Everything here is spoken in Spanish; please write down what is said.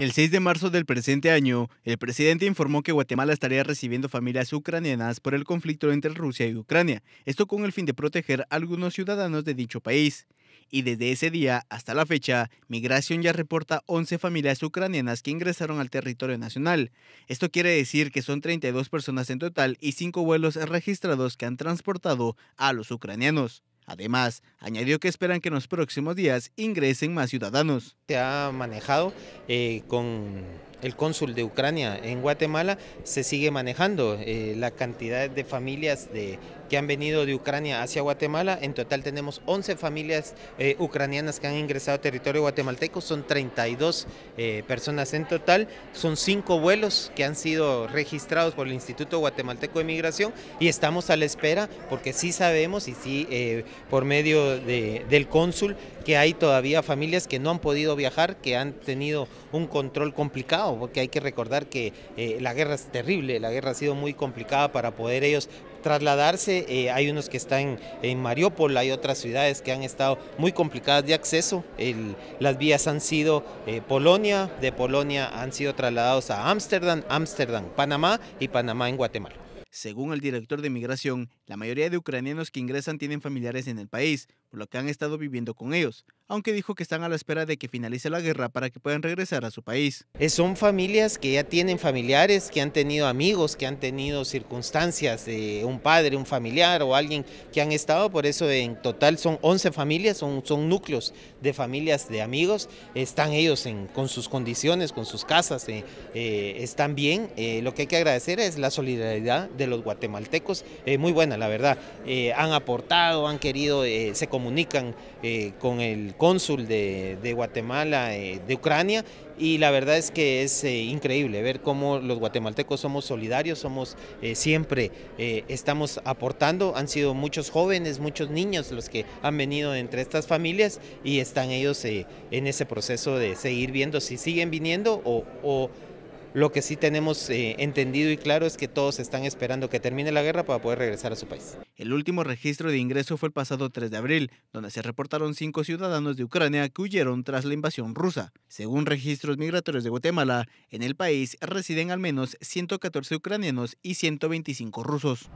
El 6 de marzo del presente año, el presidente informó que Guatemala estaría recibiendo familias ucranianas por el conflicto entre Rusia y Ucrania, esto con el fin de proteger a algunos ciudadanos de dicho país. Y desde ese día hasta la fecha, Migración ya reporta 11 familias ucranianas que ingresaron al territorio nacional. Esto quiere decir que son 32 personas en total y 5 vuelos registrados que han transportado a los ucranianos. Además, añadió que esperan que en los próximos días ingresen más ciudadanos. Se ha manejado eh, con el cónsul de Ucrania en Guatemala, se sigue manejando eh, la cantidad de familias de que han venido de Ucrania hacia Guatemala. En total tenemos 11 familias eh, ucranianas que han ingresado a territorio guatemalteco, son 32 eh, personas en total, son 5 vuelos que han sido registrados por el Instituto Guatemalteco de Migración y estamos a la espera porque sí sabemos y sí eh, por medio del cónsul que hay todavía familias que no han podido viajar, que han tenido un control complicado, porque hay que recordar que la guerra es terrible, la guerra ha sido muy complicada para poder ellos trasladarse. Eh, hay unos que están en Mariupol, hay otras ciudades que han estado muy complicadas de acceso. las vías han sido eh, Polonia, de Polonia han sido trasladados a Ámsterdam, Ámsterdam, Panamá y Panamá en Guatemala. Según el director de Migración, la mayoría de ucranianos que ingresan tienen familiares en el país, por lo que han estado viviendo con ellos aunque dijo que están a la espera de que finalice la guerra para que puedan regresar a su país. Eh, son familias que ya tienen familiares, que han tenido amigos, que han tenido circunstancias de un padre, un familiar o alguien que han estado, por eso en total son 11 familias, son, son núcleos de familias de amigos, están ellos en, con sus condiciones, con sus casas, eh, eh, están bien, lo que hay que agradecer es la solidaridad de los guatemaltecos, muy buena la verdad, han aportado, han querido, se comunican con el cónsul de, Guatemala, eh, de Ucrania, y la verdad es que es eh, increíble ver cómo los guatemaltecos somos solidarios, somos eh, siempre, estamos aportando, han sido muchos jóvenes, muchos niños los que han venido entre estas familias y están ellos en ese proceso de seguir viendo si siguen viniendo o lo que sí tenemos entendido y claro es que todos están esperando que termine la guerra para poder regresar a su país. El último registro de ingreso fue el pasado 3 de abril, donde se reportaron cinco ciudadanos de Ucrania que huyeron tras la invasión rusa. Según registros migratorios de Guatemala, en el país residen al menos 114 ucranianos y 125 rusos.